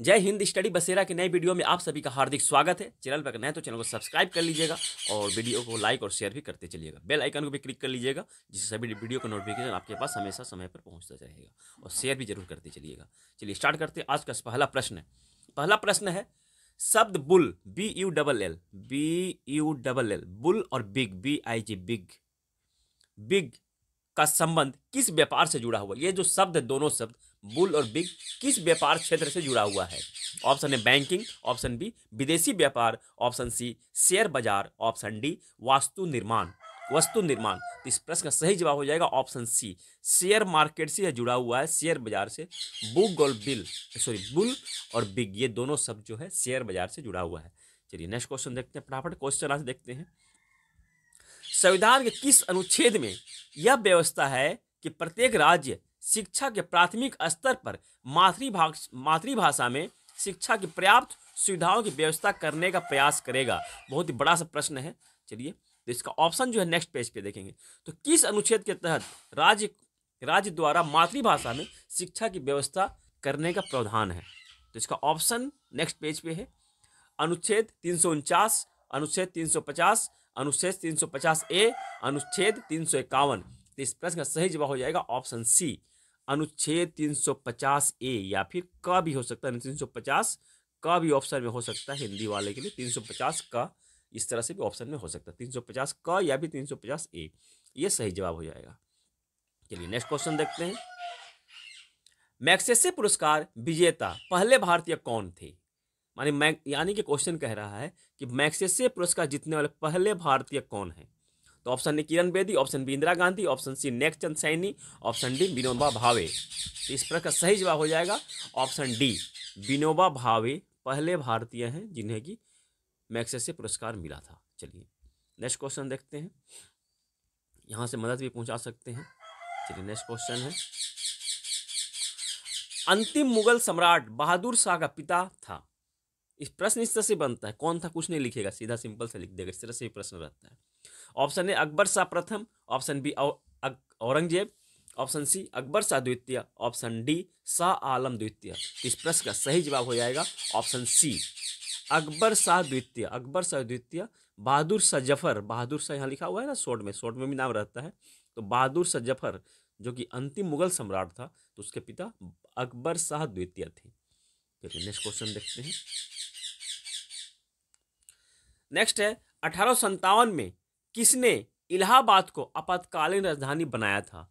जय हिंद स्टडी बसेरा के नए वीडियो में आप सभी का हार्दिक स्वागत है चैनल पर नए तो चैनल को सब्सक्राइब कर लीजिएगा और वीडियो को लाइक और शेयर भी करते चलिएगा बेल आइकन को भी क्लिक कर लीजिएगा जिससे सभी वीडियो का नोटिफिकेशन आपके पास हमेशा समय पर पहुंचता रहेगा और शेयर भी जरूर करते चलिएगा चलिए स्टार्ट करते हैं आज का पहला प्रश्न है पहला प्रश्न है शब्द bull B U double L B U double L bull और big B I G big big का संबंध किस व्यापार से जुड़ा हुआ ये जो शब्द है दोनों शब्द बुल और बिग किस व्यापार क्षेत्र से जुड़ा हुआ है option A banking option B विदेशी व्यापार ऑप्शन सी शेयर बाजार ऑप्शन डी वास्तु निर्माण वस्तु निर्माण तो इस प्रश्न का सही जवाब हो जाएगा ऑप्शन सी शेयर मार्केट से जुड़ा हुआ है शेयर बाजार से बुग और बिल सॉरी बुल और बिग ये दोनों शब्द जो है शेयर बाजार से जुड़ा हुआ है चलिए नेक्स्ट क्वेश्चन देखते हैं फटाफट क्वेश्चन आज देखते हैं संविधान के किस अनुच्छेद में यह व्यवस्था है कि प्रत्येक राज्य शिक्षा के प्राथमिक स्तर पर मातृभाषा मातृभाषा में शिक्षा की पर्याप्त सुविधाओं की व्यवस्था करने का प्रयास करेगा बहुत ही बड़ा सा प्रश्न है चलिए तो इसका ऑप्शन जो है नेक्स्ट पेज पे देखेंगे तो किस अनुच्छेद के तहत राज्य राज्य द्वारा मातृभाषा में शिक्षा की व्यवस्था करने का प्रावधान है तो इसका ऑप्शन नेक्स्ट पेज पे है अनुच्छेद तीन अनुच्छेद तीन अनुच्छेद तीन ए अनुच्छेद तीन तो इस प्रश्न का सही जवाब हो जाएगा ऑप्शन सी अनुच्छेद 350 ए या फिर क भी हो सकता है तीन सौ पचास क भी ऑप्शन में हो सकता है हिंदी वाले के लिए तीन सौ पचास का इस तरह से भी ऑप्शन में हो सकता है तीन सौ पचास क या भी तीन सौ पचास ए ये सही जवाब हो जाएगा चलिए नेक्स्ट क्वेश्चन देखते हैं मैक्सेसे पुरस्कार विजेता पहले भारतीय कौन थे माने मैक यानी कि क्वेश्चन कह रहा है कि मैक्सेसे पुरस्कार जीतने वाले पहले भारतीय कौन हैं तो option A Kiran Bedi option B Indira Gandhi option C Nek Chand Saini option D Vinoba Bhave तो इस प्रकार का सही जवाब हो जाएगा ऑप्शन डी विनोबा भावे पहले भारतीय हैं जिन्हें कि मैक्स से पुरस्कार मिला था चलिए नेक्स्ट क्वेश्चन देखते हैं यहाँ से मदद भी पहुँचा सकते हैं चलिए नेक्स्ट क्वेश्चन है अंतिम मुगल सम्राट बहादुर शाह का पिता था इस प्रश्न इस तरह से बनता है कौन था कुछ नहीं लिखेगा सीधा सिंपल से लिख देगा इस तरह से प्रश्न रहता है ऑप्शन ए अकबर शाह प्रथम option B Aurangzeb option C Akbar Shah द्वितीय ऑप्शन डी शाह आलम द्वितीय इस प्रश्न का सही जवाब हो जाएगा ऑप्शन सी अकबर शाह द्वितीय अकबर शाह द्वितीय बहादुर शाह जफर बहादुर शाह यहाँ लिखा हुआ है ना शोट में शोट में भी नाम रहता है तो बहादुर शाह जफर जो कि अंतिम मुगल सम्राट था तो उसके पिता अकबर शाह द्वितीय थे चलिए नेक्स्ट क्वेश्चन देखते हैं नेक्स्ट है अठारह में किसने इलाहाबाद को आपातकालीन राजधानी बनाया था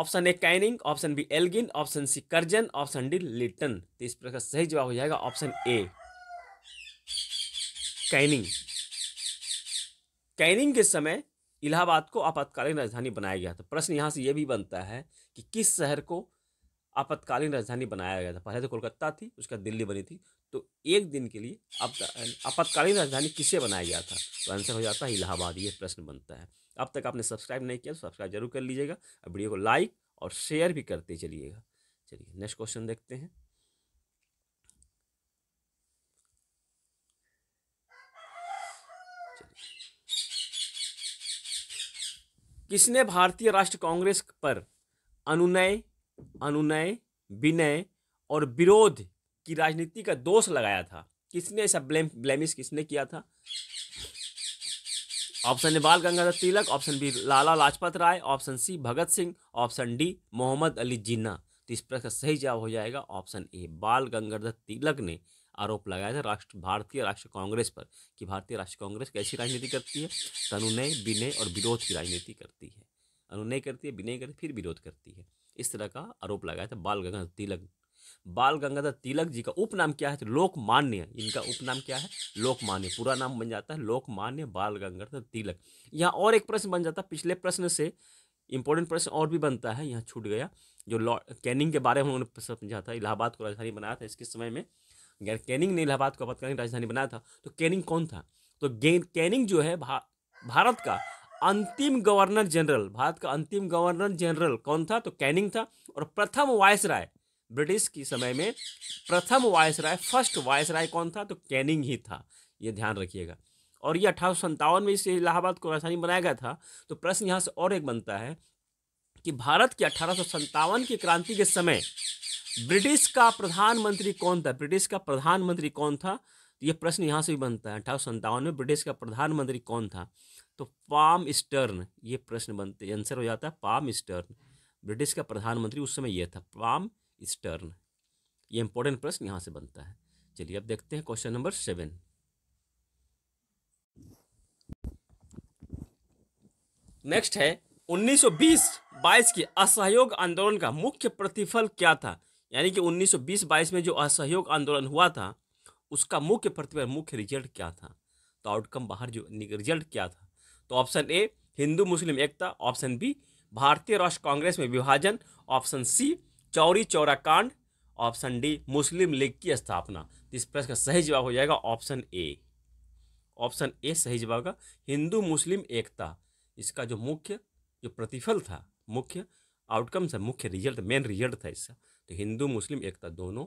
option A Canning option B Elgin option C Curzon option D Lytton तो इस प्रकार सही जवाब हो जाएगा ऑप्शन ए कैनिंग कैनिंग के समय इलाहाबाद को आपातकालीन राजधानी बनाया गया था प्रश्न यहां से यह भी बनता है कि किस शहर को आपातकालीन राजधानी बनाया गया था पहले तो कोलकाता थी उसका दिल्ली बनी थी तो एक दिन के लिए आप आपातकालीन राजधानी किसे बनाया गया था तो आंसर हो जाता है इलाहाबाद ये प्रश्न बनता है अब तक आपने सब्सक्राइब नहीं किया तो सब्सक्राइब जरूर कर लीजिएगा अब वीडियो को लाइक और शेयर भी करते चलिएगा चलिए नेक्स्ट क्वेश्चन देखते हैं किसने भारतीय राष्ट्र कांग्रेस पर अनुनय अनुनय विनय और विरोध की राजनीति का दोष लगाया था किसने ऐसा ब्लेम ब्लेमिश किसने किया था option A Bal Gangadhar Tilak option B Lala Lajpat Rai option C Bhagat Singh option D Mohammad Ali Jinnah तो इस प्रश्न का सही जवाब हो जाएगा ऑप्शन ए बाल गंगाधर तिलक ने आरोप लगाया था राष्ट्र भारतीय राष्ट्र कांग्रेस पर कि भारतीय राष्ट्र कांग्रेस कैसी राजनीति करती है अनुनय विनय और विरोध की राजनीति करती है अनुनय करती है विनय करती फिर विरोध करती है इस तरह का आरोप लगाया था बाल गंगाधर तिलक बाल गंगाधर तिलक जी का उपनाम क्या है लोकमान्य इनका उपनाम क्या है लोकमान्य पूरा नाम बन जाता है लोकमान्य बाल गंगाधर तिलक यहाँ और एक प्रश्न बन जाता है पिछले प्रश्न से इंपॉर्टेंट प्रश्न और भी बनता है यहाँ छूट गया जो लॉ कैनिंग के बारे में उन्होंने समझा था इलाहाबाद को राजधानी बनाया था इसके समय में कैनिंग ने इलाहाबाद को आपातकालीन राजधानी बनाया था तो कैनिंग कौन था तो कैनिंग जो है भा, भारत का अंतिम गवर्नर जनरल भारत का अंतिम गवर्नर जनरल कौन था तो कैनिंग था और प्रथम वायस राय ब्रिटिश के समय में प्रथम viceroy first viceroy कौन था तो कैनिंग ही था ये ध्यान रखिएगा और ये अठारह में इसे इलाहाबाद को राजधानी बनाया गया था तो प्रश्न यहाँ से और एक बनता है कि भारत की अठारह की क्रांति के समय ब्रिटिश का प्रधानमंत्री कौन था ब्रिटिश का प्रधानमंत्री कौन था तो ये प्रश्न यहाँ से भी बनता है अठारह में ब्रिटिश का प्रधानमंत्री कौन था तो पाम स्टर्न ये प्रश्न बनते आंसर हो जाता है पाम स्टर्न ब्रिटिश का प्रधानमंत्री उस समय यह था पाम स्टर्न ये इंपॉर्टेंट प्रश्न यहाँ से बनता है चलिए अब देखते हैं क्वेश्चन नंबर सेवन नेक्स्ट है 1920-22 के असहयोग आंदोलन का मुख्य प्रतिफल क्या था यानी कि 1920-22 में जो असहयोग आंदोलन हुआ था उसका मुख्य प्रतिफल मुख्य रिजल्ट क्या था तो आउटकम बाहर जो रिजल्ट क्या था तो ऑप्शन ए हिंदू मुस्लिम एकता ऑप्शन बी भारतीय राष्ट्र कांग्रेस में विभाजन ऑप्शन सी चौरी चौरा कांड ऑप्शन डी मुस्लिम लीग की स्थापना तो इस प्रश्न का सही जवाब हो जाएगा ऑप्शन ए ऑप्शन ए सही जवाब का हिंदू मुस्लिम एकता इसका जो मुख्य जो प्रतिफल था मुख्य आउटकम था मुख्य रिजल्ट मेन रिजल्ट था इसका तो हिंदू मुस्लिम एकता दोनों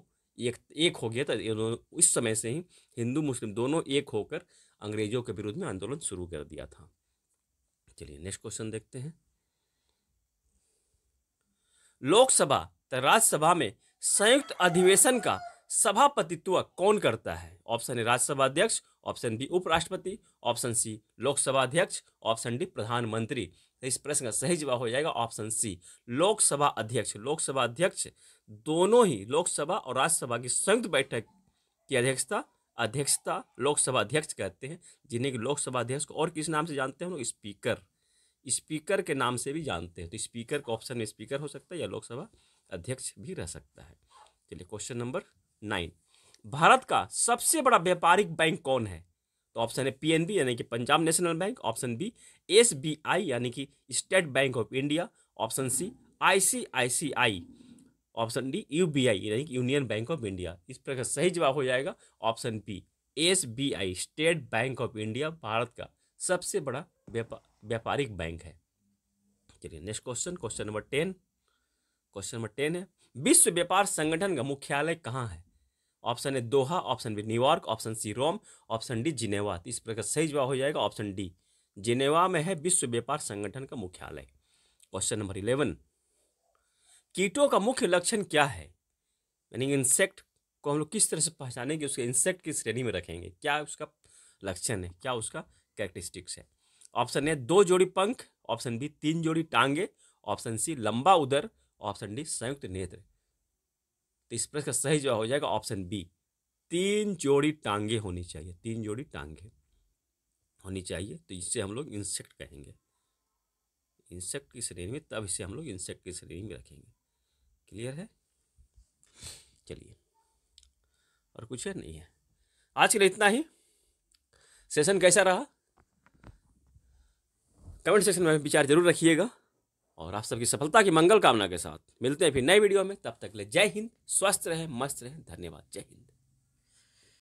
एक एक हो गया था इस समय से ही हिंदू मुस्लिम दोनों एक होकर अंग्रेजों के विरुद्ध में आंदोलन शुरू कर दिया था चलिए नेक्स्ट क्वेश्चन देखते हैं लोकसभा तथा राज्यसभा में संयुक्त अधिवेशन का सभापतित्व कौन करता है ऑप्शन ए राज्यसभा अध्यक्ष ऑप्शन बी उपराष्ट्रपति ऑप्शन सी लोकसभा अध्यक्ष ऑप्शन डी प्रधानमंत्री इस प्रश्न का सही जवाब हो जाएगा ऑप्शन सी लोकसभा अध्यक्ष लोकसभा अध्यक्ष दोनों ही लोकसभा और राज्यसभा की संयुक्त बैठक की अध्यक्षता अध्यक्षता लोकसभा अध्यक्ष कहते हैं जिन्हें कि लोकसभा अध्यक्ष को और किस नाम से जानते हैं स्पीकर स्पीकर के नाम से भी जानते हैं तो स्पीकर का ऑप्शन में स्पीकर हो सकता है या लोकसभा अध्यक्ष भी रह सकता है चलिए क्वेश्चन नंबर नाइन भारत का सबसे बड़ा व्यापारिक बैंक कौन है तो ऑप्शन है पीएनबी यानी कि Punjab national bank option B SBI यानी कि state bank of India option C ICICI option D U B I यानी यूनियन बैंक ऑफ इंडिया इस प्रकार सही जवाब हो जाएगा option B S B I state bank of India Bharat का सबसे बड़ा व्यापारिक बैंक है चलिए next question question number ten question number ten है विश्व व्यापार संगठन का मुख्यालय कहाँ है option A Doha option B New York option C Rome option D Geneva इस प्रकार सही जवाब हो जाएगा ऑप्शन डी जिनेवा में है विश्व व्यापार संगठन का मुख्यालय क्वेश्चन नंबर इलेवन कीटों का मुख्य लक्षण क्या है यानी इंसेक्ट को हम लोग किस तरह से पहचानेंगे उसके इंसेक्ट की श्रेणी में रखेंगे क्या उसका लक्षण है क्या उसका कैरेक्टरिस्टिक्स है ऑप्शन ए दो जोड़ी पंख ऑप्शन बी तीन जोड़ी टांगे ऑप्शन सी लंबा उदर ऑप्शन डी संयुक्त नेत्र तो इस प्रश्न का सही जवाब हो जाएगा ऑप्शन बी तीन जोड़ी टांगे होनी चाहिए तीन जोड़ी टांगे होनी चाहिए तो इससे हम लोग इंसेक्ट कहेंगे इंसेक्ट की श्रेणी में तब इसे हम लोग इंसेक्ट की श्रेणी में रखेंगे क्लियर है चलिए और कुछ है नहीं है आज के लिए इतना ही सेशन कैसा रहा कमेंट सेक्शन में विचार जरूर रखिएगा और आप सबकी सफलता की मंगल कामना के साथ मिलते हैं फिर नए वीडियो में तब तक ले जय हिंद स्वस्थ रहें मस्त रहें धन्यवाद जय हिंद